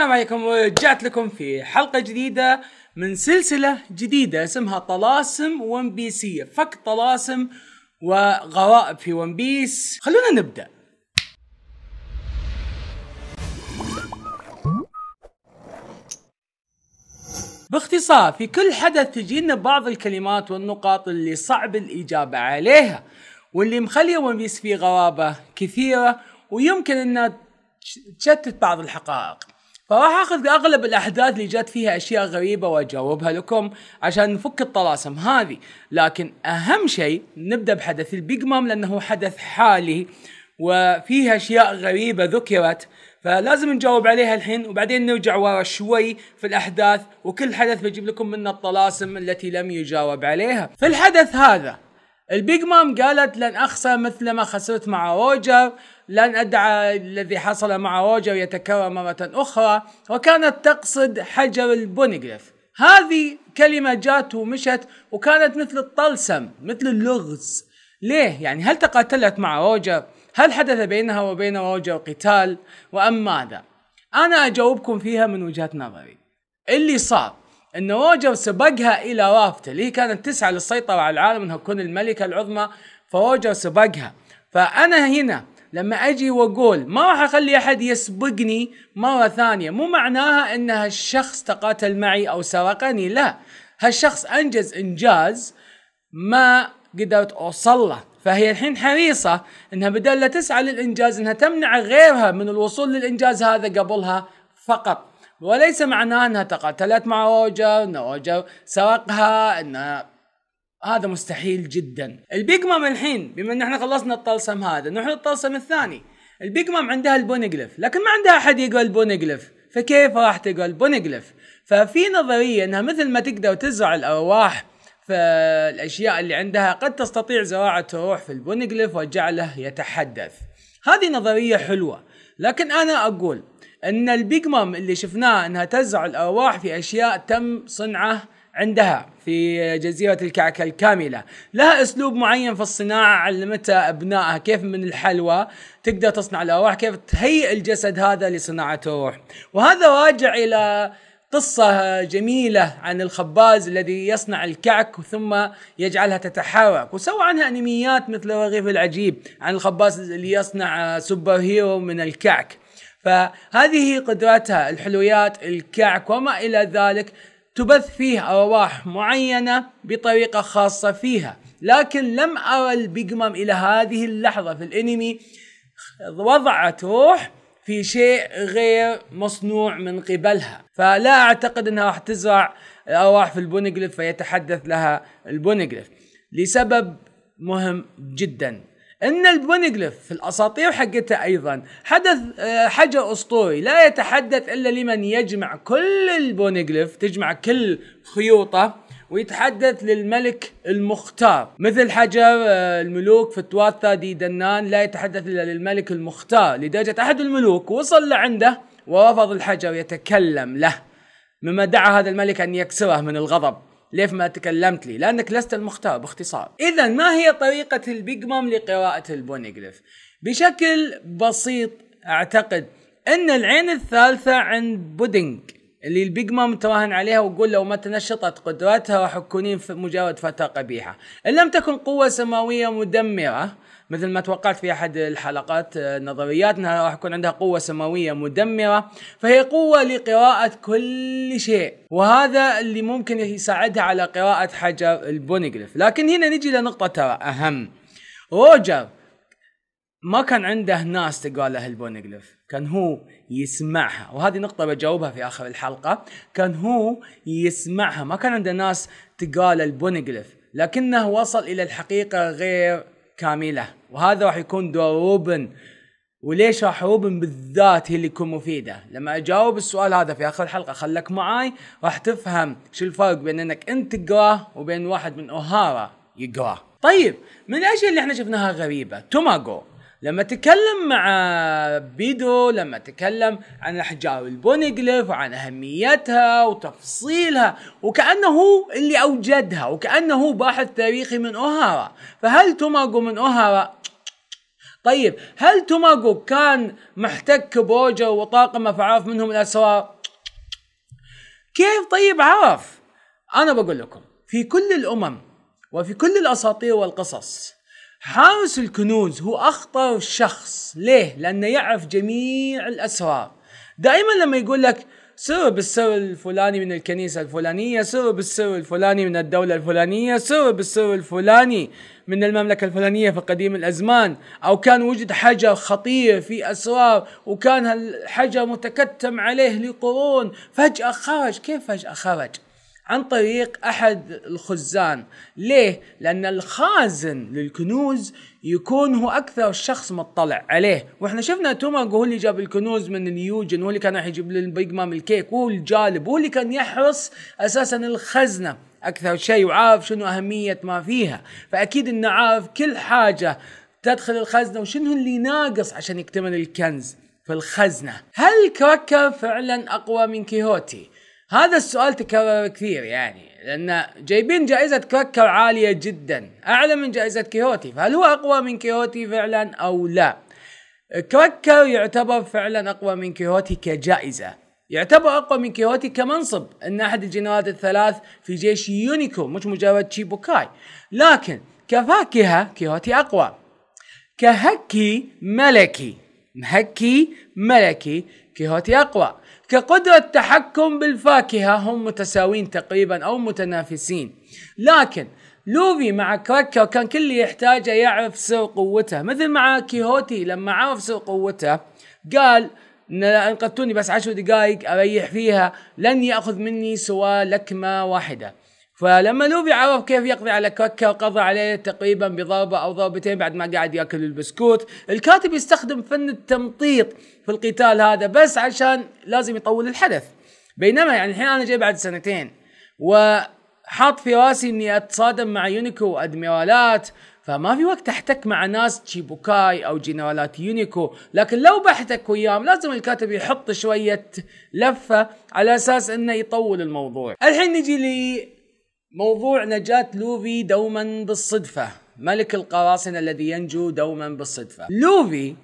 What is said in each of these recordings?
السلام عليكم ورجعت لكم في حلقة جديدة من سلسلة جديدة اسمها طلاسم ون بيسية فك طلاسم وغرائب في ون بيس خلونا نبدأ باختصار في كل حدث تجينا بعض الكلمات والنقاط اللي صعب الإجابة عليها واللي مخلي ون بيس فيه غرابة كثيرة ويمكن انها تشتت بعض الحقائق فراح اخذ اغلب الاحداث اللي جات فيها اشياء غريبه واجاوبها لكم عشان نفك الطلاسم هذه، لكن اهم شيء نبدا بحدث البيج مام لانه حدث حالي وفيه اشياء غريبه ذكرت فلازم نجاوب عليها الحين وبعدين نرجع ورا شوي في الاحداث وكل حدث بجيب لكم منه الطلاسم التي لم يجاوب عليها. في الحدث هذا البيج مام قالت لن اخسر مثل ما خسرت مع روجر لن أدعى الذي حصل مع روجر يتكرر مرة أخرى وكانت تقصد حجر البونيغريف هذه كلمة جات ومشت وكانت مثل الطلسم مثل اللغز ليه؟ يعني هل تقاتلت مع روجر؟ هل حدث بينها وبين روجر قتال؟ وأم ماذا؟ أنا أجاوبكم فيها من وجهة نظري اللي صار ان روجر سبقها الى رافته اللي هي كانت تسعى للسيطره على العالم انها تكون الملكه العظمى فروجر سبقها فانا هنا لما اجي واقول ما راح اخلي احد يسبقني مره ثانيه مو معناها ان هالشخص تقاتل معي او سرقني لا هالشخص انجز انجاز ما قدرت اوصل له فهي الحين حريصه انها بدل لا تسعى للانجاز انها تمنع غيرها من الوصول للانجاز هذا قبلها فقط وليس معناه انها تقاتلت مع روجر ان روجر سرقها ان هذا مستحيل جدا البيج مام الحين بما ان احنا خلصنا الطلسم هذا نروح للطلسم الثاني البيج مام عندها البونجلف لكن ما عندها احد يقول البونجلف فكيف راح تقول البونجلف ففي نظريه انها مثل ما تقدر تزرع الارواح فالاشياء اللي عندها قد تستطيع زراعه روح في البونجلف وجعله يتحدث هذه نظريه حلوه لكن انا اقول ان البيج مام اللي شفناه انها تزرع الارواح في اشياء تم صنعه عندها في جزيرة الكعكة الكاملة لها أسلوب معين في الصناعة علمتها أبنائها كيف من الحلوى تقدر تصنع الأرواح كيف تهيئ الجسد هذا لصناعة الروح وهذا راجع إلى قصة جميلة عن الخباز الذي يصنع الكعك ثم يجعلها تتحرك وسوى عنها أنميات مثل الرغيف العجيب عن الخباز اللي يصنع سوبر هيرو من الكعك فهذه قدرتها الحلويات الكعك وما إلى ذلك تبث فيه أرواح معينة بطريقة خاصة فيها لكن لم أرى البيجمام إلى هذه اللحظة في الإنمي وضعت روح في شيء غير مصنوع من قبلها فلا أعتقد أنها راح تزرع الأرواح في البونجليف فيتحدث لها البونجليف لسبب مهم جدا ان البونجلف في الاساطير حقته ايضا حدث آه، حجر اسطوري لا يتحدث الا لمن يجمع كل البونجلف تجمع كل خيوطه ويتحدث للملك المختار مثل حجر آه، الملوك في التواثة دي دنان لا يتحدث إلا للملك المختار لدرجة أحد الملوك وصل لعنده ورفض الحجر يتكلم له مما دعا هذا الملك أن يكسره من الغضب ليف ما تكلمت لي لانك لست المختار باختصار اذا ما هي طريقه البيج مام لقراءه البونيغليف بشكل بسيط اعتقد ان العين الثالثه عند بودينج اللي البيج مام تراهن عليها وقول لو ما تنشطت قدراتها راح تكونين مجرد فتاة قبيحة إن لم تكن قوة سماوية مدمرة مثل ما توقعت في احد الحلقات النظريات انها راح يكون عندها قوه سماويه مدمره فهي قوه لقراءه كل شيء وهذا اللي ممكن يساعدها على قراءه حجر البونيغليف لكن هنا نجي لنقطه ترى اهم روجر ما كان عنده ناس تقرا له البونيغليف كان هو يسمعها وهذه نقطة بجاوبها في آخر الحلقة كان هو يسمعها ما كان عنده ناس له البونيغليف لكنه وصل إلى الحقيقة غير كامله وهذا راح يكون دوروبن وليش راح اوبن بالذات هي اللي تكون مفيده لما اجاوب السؤال هذا في اخر حلقة خلك معاي راح تفهم شو الفرق بين انك انت تقراه وبين واحد من اوهارا يقراه طيب من الاشياء اللي احنا شفناها غريبه توماجو لما تكلم مع بيدو لما تكلم عن الأحجار البونيغليف وعن أهميتها وتفصيلها وكأنه اللي أوجدها وكأنه باحث تاريخي من أوهارا فهل توماغو من أوهارا؟ طيب هل توماغو كان محتك بوجو وطاقمه فعرف منهم الأسرار؟ كيف طيب عرف؟ أنا بقول لكم في كل الأمم وفي كل الأساطير والقصص حارس الكنوز هو اخطر شخص ليه لانه يعرف جميع الاسرار دائما لما يقول لك سر بالسر الفلاني من الكنيسة الفلانية سر بالسر الفلاني من الدولة الفلانية سر بالسر الفلاني من المملكة الفلانية في قديم الأزمان أو كان وجد حجر خطير في أسرار وكان الحجر متكتم عليه لقرون فجأة خرج كيف فجأة خرج عن طريق احد الخزان ليه لان الخازن للكنوز يكون هو اكثر شخص مطلع عليه واحنا شفنا توماغو هو اللي جاب الكنوز من اليوجن هو اللي كان راح يجيب للبيج مام الكيك هو الجالب هو اللي كان يحرص اساسا الخزنه اكثر شيء وعارف شنو اهميه ما فيها فاكيد انه عارف كل حاجه تدخل الخزنه وشنو اللي ناقص عشان يكتمل الكنز في الخزنه هل كراكر فعلا اقوى من كيهوتي هذا السؤال تكرر كثير يعني لان جايبين جائزه كركر عاليه جدا اعلى من جائزه كيوتي فهل هو اقوى من كيوتي فعلا او لا كركر يعتبر فعلا اقوى من كيوتي كجائزه يعتبر اقوى من كيوتي كمنصب ان احد الجنرالات الثلاث في جيش يونيكو مش مجرد شيبوكاي لكن كفاكهه كيوتي اقوى كهكي ملكي مهكي ملكي كيوتي اقوى كقدرة تحكم بالفاكهة هم متساوين تقريبا أو متنافسين لكن لوفي مع كراكر كان كل اللي يحتاجه يعرف سر قوته مثل مع كيهوتي لما عرف سر قوته قال ان بس عشر دقائق اريح فيها لن ياخذ مني سوى لكمه واحده فلما لوفي عرف كيف يقضي على كوكا وقضى عليه تقريبا بضربه او ضربتين بعد ما قاعد ياكل البسكوت، الكاتب يستخدم فن التمطيط في القتال هذا بس عشان لازم يطول الحدث. بينما يعني الحين انا جاي بعد سنتين وحاط في راسي اني اتصادم مع يونيكو وادميرالات فما في وقت احتك مع ناس تشيبوكاي او جنرالات يونيكو لكن لو بحتك وياهم لازم الكاتب يحط شويه لفه على اساس انه يطول الموضوع الحين نجي لي موضوع نجاة لوفي دوما بالصدفة ملك القراصنة الذي ينجو دوما بالصدفة لوفي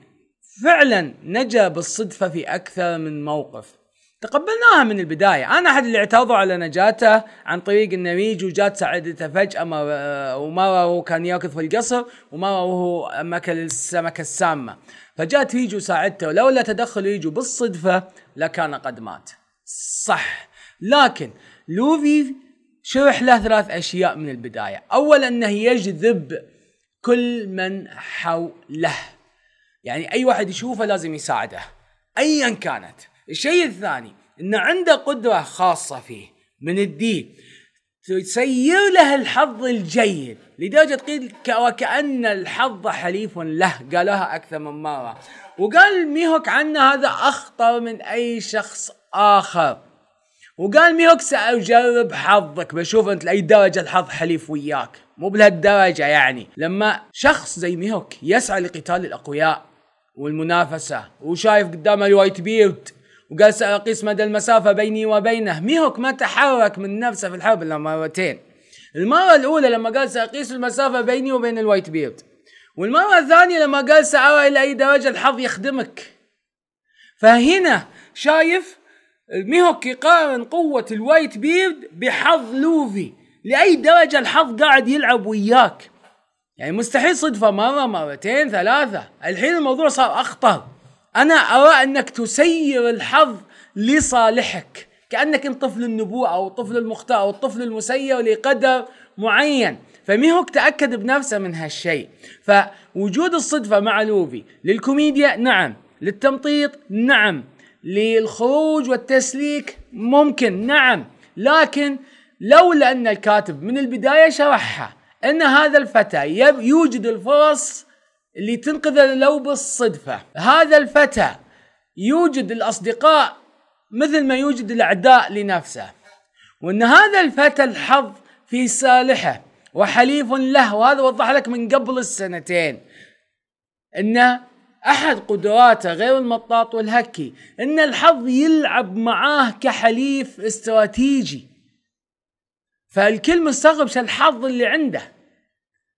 فعلا نجا بالصدفة في أكثر من موقف تقبلناها من البداية أنا أحد اللي اعترضوا على نجاته عن طريق النريج وجات ساعدته فجأة ومرة هو كان يركض في القصر ومرة وهو أكل السمكة السامة فجات ريجو ساعدته ولولا تدخل ريجو بالصدفة لكان قد مات صح لكن لوفي شرح له ثلاث أشياء من البداية أولا أنه يجذب كل من حوله يعني أي واحد يشوفه لازم يساعده أيا كانت الشيء الثاني أنه عنده قدرة خاصة فيه من الدين تسير له الحظ الجيد لدرجة قيل وكأن الحظ حليف له قالها أكثر من مرة وقال ميهوك عنا هذا أخطر من أي شخص آخر وقال ميهوك سأجرب حظك بشوف انت لأي درجة الحظ حليف وياك مو بهالدرجة يعني لما شخص زي ميهوك يسعى لقتال الأقوياء والمنافسة وشايف قدامه الوايت بيرد وقال سأقيس مدى المسافة بيني وبينه ميهوك ما تحرك من نفسه في الحرب إلا مرتين المرة الأولى لما قال سأقيس المسافة بيني وبين الوايت بيرد والمرة الثانية لما قال سأرى إلى أي درجة الحظ يخدمك فهنا شايف ميهوكي قارن قوة الوايت بيرد بحظ لوفي لأي درجة الحظ قاعد يلعب وياك يعني مستحيل صدفة مرة مرتين ثلاثة الحين الموضوع صار أخطر أنا أرى أنك تسير الحظ لصالحك كأنك أنت طفل النبوءة أو طفل المختار أو الطفل المسير لقدر معين فميهوك تأكد بنفسه من هالشيء فوجود الصدفة مع لوفي للكوميديا نعم للتمطيط نعم للخروج والتسليك ممكن نعم لكن لولا أن الكاتب من البداية شرحها أن هذا الفتى يوجد الفرص اللي تنقذه لو بالصدفة هذا الفتى يوجد الأصدقاء مثل ما يوجد الأعداء لنفسه وأن هذا الفتى الحظ في صالحه وحليف له وهذا وضح لك من قبل السنتين أنه احد قدراته غير المطاط والهكي ان الحظ يلعب معاه كحليف استراتيجي فالكل مستغرب شو الحظ اللي عنده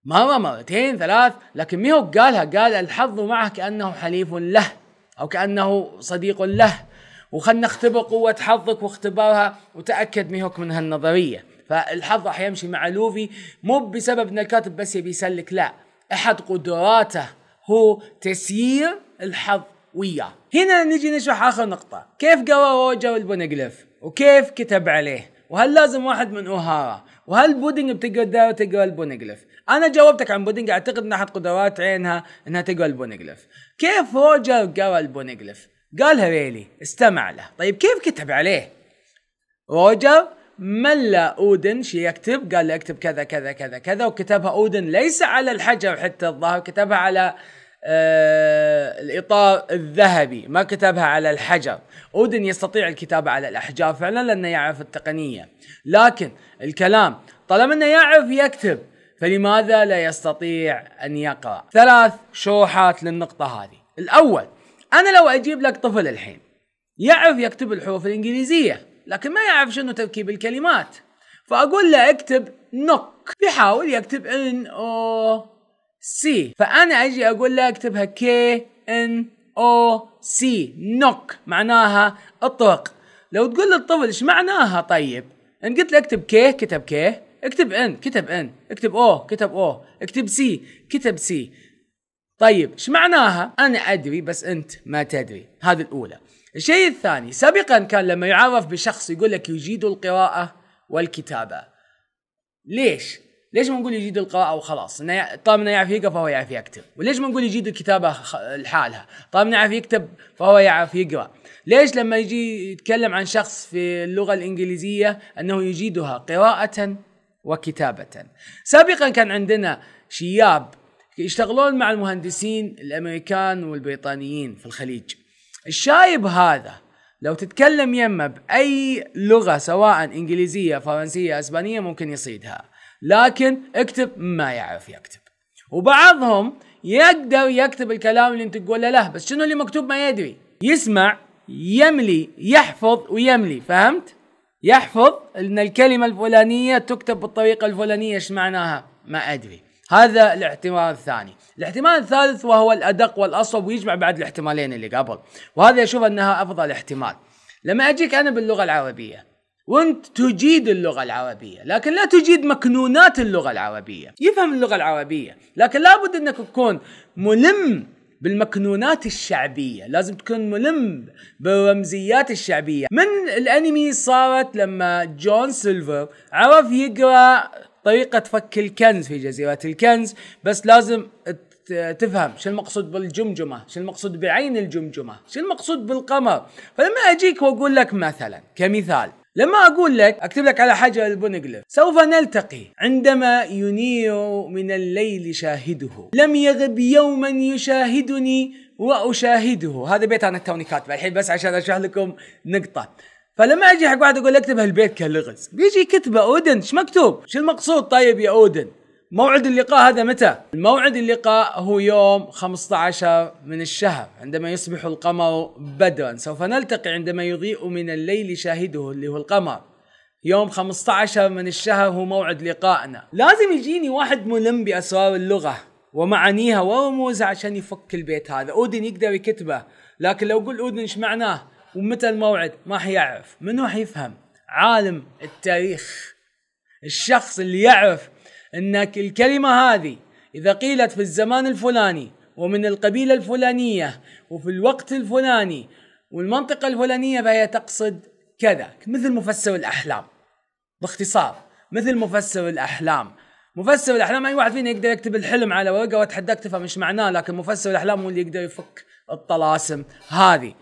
مره مرتين ثلاث لكن ميهو قالها قال الحظ معه كانه حليف له او كانه صديق له وخلنا نختبر قوة حظك واختبارها وتأكد ميهوك من هالنظرية فالحظ راح يمشي مع لوفي مو بسبب ان الكاتب بس يبي يسلك لا احد قدراته هو تسيير الحظ وياه هنا نجي نشرح اخر نقطة كيف قرا روجر البونجليف وكيف كتب عليه وهل لازم واحد من اوهارا وهل بودنج بتقدر تقرا البونجليف انا جاوبتك عن بودنج اعتقد ان احد قدرات عينها انها تقرا البونجليف كيف روجر قرا البونجليف قالها ريلي استمع له طيب كيف كتب عليه روجر ملا اودن شي يكتب قال له اكتب كذا كذا كذا كذا وكتبها اودن ليس على الحجر حتى الظاهر كتبها على آه، الاطار الذهبي ما كتبها على الحجر اودن يستطيع الكتابه على الاحجار فعلا لانه يعرف التقنيه لكن الكلام طالما انه يعرف يكتب فلماذا لا يستطيع ان يقرا ثلاث شروحات للنقطه هذه الاول انا لو اجيب لك طفل الحين يعرف يكتب الحروف الانجليزيه لكن ما يعرف شنو تركيب الكلمات فاقول له اكتب نوك يحاول يكتب ان او سي فانا اجي اقول لك اكتبها كي ان او سي نوك معناها اطرق لو تقول للطفل ايش معناها طيب ان قلت له اكتب كي كتب كي اكتب ان كتب ان اكتب او كتب او اكتب سي كتب سي طيب ايش معناها انا ادري بس انت ما تدري هذه الاولى الشيء الثاني سابقا كان لما يعرف بشخص يقول لك يجيد القراءه والكتابه ليش ليش ما نقول يجيد القراءه وخلاص طالما انه يعرف يقرا فهو يعرف يكتب وليش ما نقول يجيد الكتابه لحالها طالما يعرف يكتب فهو يعرف يقرا ليش لما يجي يتكلم عن شخص في اللغه الانجليزيه انه يجيدها قراءه وكتابه سابقا كان عندنا شياب يشتغلون مع المهندسين الامريكان والبريطانيين في الخليج الشايب هذا لو تتكلم يمه باي لغه سواء انجليزيه فرنسيه اسبانيه ممكن يصيدها لكن اكتب ما يعرف يكتب وبعضهم يقدر يكتب الكلام اللي انت تقوله له بس شنو اللي مكتوب ما يدري يسمع يملي يحفظ ويملي فهمت يحفظ ان الكلمه الفلانيه تكتب بالطريقه الفلانيه ايش معناها ما ادري هذا الاحتمال الثاني الاحتمال الثالث وهو الادق والاصعب ويجمع بعد الاحتمالين اللي قبل وهذا يشوف انها افضل احتمال لما اجيك انا باللغه العربيه وانت تجيد اللغه العربيه لكن لا تجيد مكنونات اللغه العربيه يفهم اللغه العربيه لكن لابد انك تكون ملم بالمكنونات الشعبيه لازم تكون ملم بالرمزيات الشعبيه من الانمي صارت لما جون سيلفر عرف يقرا طريقه فك الكنز في جزيره الكنز بس لازم تفهم شو المقصود بالجمجمه شو المقصود بعين الجمجمه شو المقصود بالقمر فلما اجيك واقول لك مثلا كمثال لما أقول لك أكتب لك على حجر البونجلف سوف نلتقي عندما ينير من الليل شاهده لم يغب يوما يشاهدني وأشاهده هذا بيت أنا توني كاتبه الحين بس عشان أشرح لكم نقطة فلما اجي حق واحد اقول اكتب هالبيت كلغز بيجي كتبه اودن ايش مكتوب؟ شو المقصود طيب يا اودن؟ موعد اللقاء هذا متى؟ موعد اللقاء هو يوم 15 من الشهر عندما يصبح القمر بدرا سوف نلتقي عندما يضيء من الليل شاهده اللي هو القمر يوم 15 من الشهر هو موعد لقائنا لازم يجيني واحد ملم بأسرار اللغة ومعانيها ورموزها عشان يفك البيت هذا أودن يقدر يكتبه لكن لو قل أودن إيش معناه ومتى الموعد ما حيعرف منو حيفهم عالم التاريخ الشخص اللي يعرف انك الكلمه هذه اذا قيلت في الزمان الفلاني ومن القبيله الفلانيه وفي الوقت الفلاني والمنطقه الفلانيه فهي تقصد كذا مثل مفسر الاحلام باختصار مثل مفسر الاحلام مفسر الاحلام اي واحد فينا يقدر يكتب الحلم على ورقه واتحداك تفهم ايش معناه لكن مفسر الاحلام هو اللي يقدر يفك الطلاسم هذه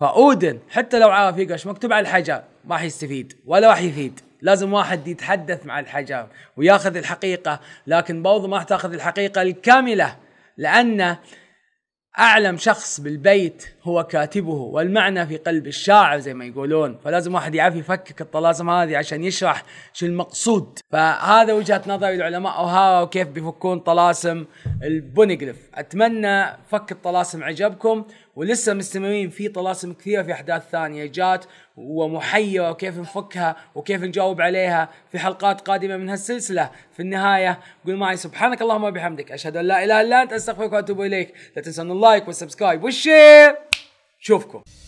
فاودن حتى لو عارف يقرا مكتوب على الحجر ما راح يستفيد ولا راح يفيد لازم واحد يتحدث مع الحجاب وياخذ الحقيقة لكن برضو ما تاخذ الحقيقة الكاملة لأن أعلم شخص بالبيت هو كاتبه والمعنى في قلب الشاعر زي ما يقولون فلازم واحد يعرف يفكك الطلاسم هذه عشان يشرح شو المقصود فهذا وجهة نظر العلماء وها وكيف بيفكون طلاسم البونيغليف أتمنى فك الطلاسم عجبكم ولسه مستمرين في طلاسم كثيره في احداث ثانيه جات ومحيره وكيف نفكها وكيف نجاوب عليها في حلقات قادمه من هالسلسله في النهايه قول معي سبحانك اللهم وبحمدك اشهد ان لا اله الا انت استغفرك واتوب اليك لا تنسى اللايك والسبسكرايب والشير شوفكم